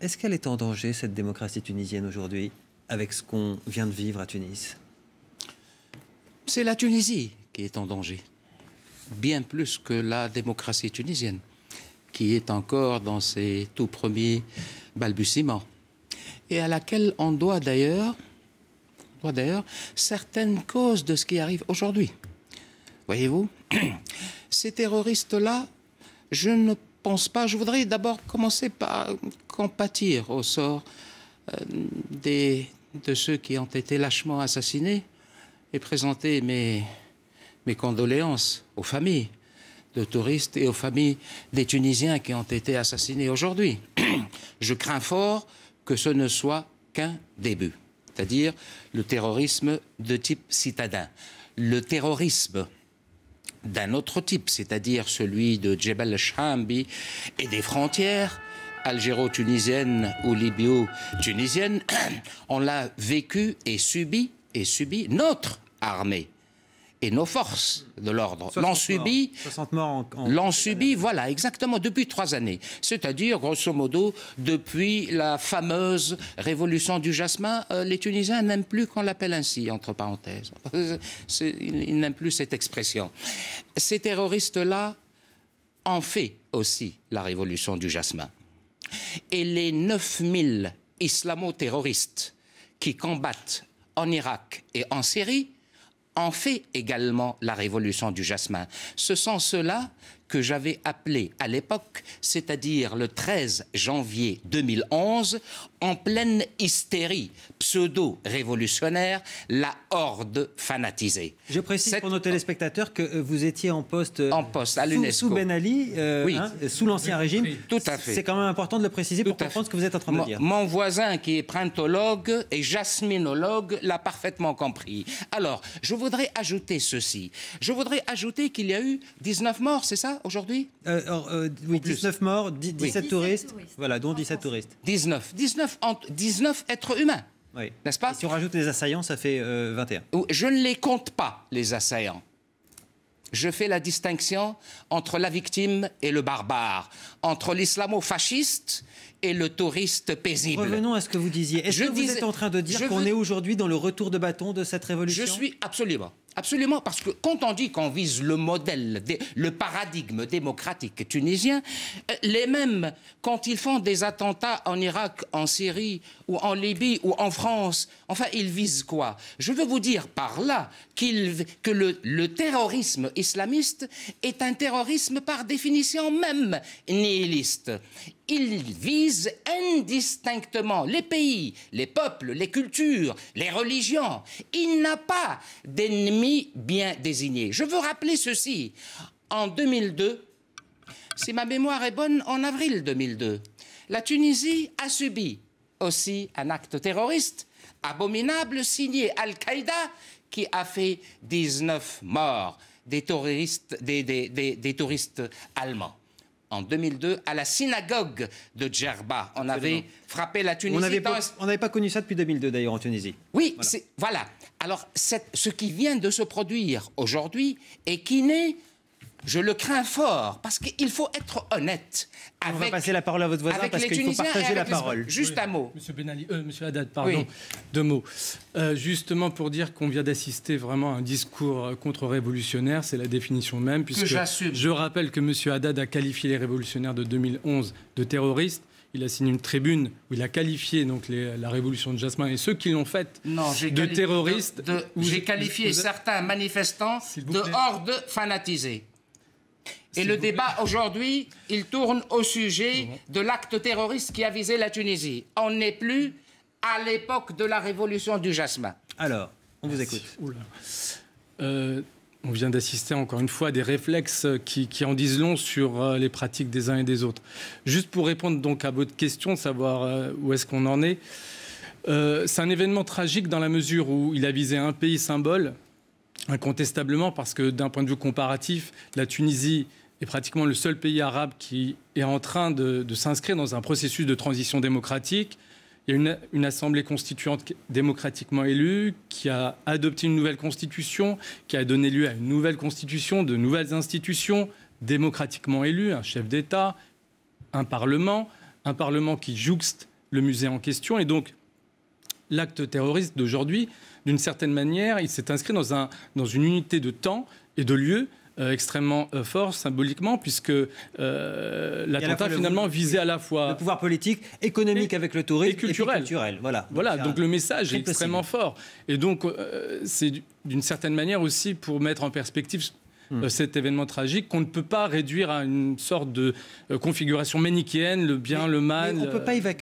Est-ce qu'elle est en danger, cette démocratie tunisienne aujourd'hui, avec ce qu'on vient de vivre à Tunis C'est la Tunisie qui est en danger, bien plus que la démocratie tunisienne, qui est encore dans ses tout premiers balbutiements, et à laquelle on doit d'ailleurs d'ailleurs certaines causes de ce qui arrive aujourd'hui. Voyez-vous, ces terroristes-là, je ne pense pas. Je voudrais d'abord commencer par compatir au sort euh, de ceux qui ont été lâchement assassinés et présenter mes, mes condoléances aux familles de touristes et aux familles des Tunisiens qui ont été assassinés aujourd'hui. Je crains fort que ce ne soit qu'un début, c'est-à-dire le terrorisme de type citadin. Le terrorisme d'un autre type, c'est-à-dire celui de Djebel Shambi et des frontières algéro-tunisiennes ou libyo-tunisiennes, on l'a vécu et subi et subi notre armée et nos forces de l'ordre l'ont subi. 60 morts voilà, exactement, depuis trois années. C'est-à-dire, grosso modo, depuis la fameuse révolution du jasmin, euh, les Tunisiens n'aiment plus qu'on l'appelle ainsi, entre parenthèses. ils, ils n'aiment plus cette expression. Ces terroristes-là ont fait aussi la révolution du jasmin. Et les 9000 islamo-terroristes qui combattent en Irak et en Syrie, en fait également la révolution du jasmin. Ce sont ceux-là que j'avais appelé à l'époque, c'est-à-dire le 13 janvier 2011, en pleine hystérie pseudo-révolutionnaire, la horde fanatisée. Je précise pour nos téléspectateurs que euh, vous étiez en poste, euh, en poste à sous, sous, Ben Ali, euh, hein, sous l'Ancien Régime. Tout C'est quand même important de le préciser pour comprendre ce que vous êtes en train de dire. Mon voisin qui est printologue et jasminologue l'a parfaitement compris. Alors, je voudrais ajouter ceci. Je voudrais ajouter qu'il y a eu 19 morts, c'est ça aujourd'hui euh, 19 euh, morts, 17, touristes, Voilà, dont 17 touristes. 19. 19, 19 êtres humains. N'est-ce pas Si on rajoute les assaillants, ça fait 21. Euh, je ne les compte pas, les assaillants. Je fais la distinction entre la victime et le barbare, entre l'islamo-fasciste et le touriste paisible. Revenons à ce que vous disiez. Est-ce que vous êtes en train de dire qu'on est aujourd'hui dans le retour de bâton de cette révolution Je suis absolument. Absolument, parce que quand on dit qu'on vise le modèle, le paradigme démocratique tunisien, euh, les mêmes, quand ils font des attentats en Irak, en Syrie, ou en Libye, ou en France, enfin, ils visent quoi Je veux vous dire par là que le, le, terrorisme islamiste est un terrorisme par définition même nihiliste. Il vise indistinctement les pays, les peuples, les cultures, les religions. Il n'a pas d'ennemi bien désigné. Je veux rappeler ceci. En 2002, si ma mémoire est bonne, en avril 2002, la Tunisie a subi aussi un acte terroriste abominable signé Al-Qaïda qui a fait 19 morts des des touristes allemands en 2002 à la synagogue de Djerba. On avait frappé la Tunisie. On n'avait pas, connu ça depuis 2002 d'ailleurs en Tunisie. Oui, voilà. voilà. Alors ce qui vient de se produire aujourd'hui et qui n'est je le crains fort parce qu'il faut être honnête. Avec, On va passer la parole à votre voisin parce qu'il faut partager la parole. Juste un mot. Monsieur Benali, euh, Monsieur Haddad, pardon, deux mots. Euh, justement pour dire qu'on vient d'assister vraiment à un discours euh, contre-révolutionnaire, c'est la définition même puisque je rappelle que Monsieur Haddad a qualifié les révolutionnaires de 2011 de terroristes il a signé une tribune où il a qualifié donc la révolution de Jasmin et ceux qui l'ont faite de terroristes. J'ai qualifié certains manifestants de hors de fanatisés. Et le débat aujourd'hui, il tourne au sujet mhm. de l'acte terroriste qui a visé la Tunisie. On n'est plus à l'époque de la révolution du jasmin. Alors, on vous écoute. Euh, on vient d'assister encore une fois à des réflexes qui, en disent long sur euh, les pratiques des uns et des autres. Juste pour répondre donc à votre question, savoir euh, où est-ce qu'on en est, c'est un événement tragique dans la mesure où il a visé un pays symbole, incontestablement, parce que d'un point de vue comparatif, la Tunisie est pratiquement le seul pays arabe qui est en train de, s'inscrire dans un processus de transition démocratique. Il y a une, assemblée constituante démocratiquement élue qui a adopté une nouvelle constitution, qui a donné lieu à une nouvelle constitution, de nouvelles institutions démocratiquement élues, un chef d'État, un parlement, un parlement qui jouxte le musée en question. Et donc, l'acte terroriste d'aujourd'hui, d'une certaine manière, il s'est inscrit dans, dans une unité de temps et de lieu euh, extrêmement euh, fort symboliquement, puisque euh, l'attentat finalement visait à la fois... Le pouvoir politique, économique avec le tourisme et culturel. voilà, donc, voilà, donc le message est extrêmement fort. Et donc c'est d'une certaine manière aussi pour mettre en perspective hmm. cet événement tragique qu'on ne peut pas réduire à une sorte de configuration manichéenne, le bien, le mal. on ne peut pas évacuer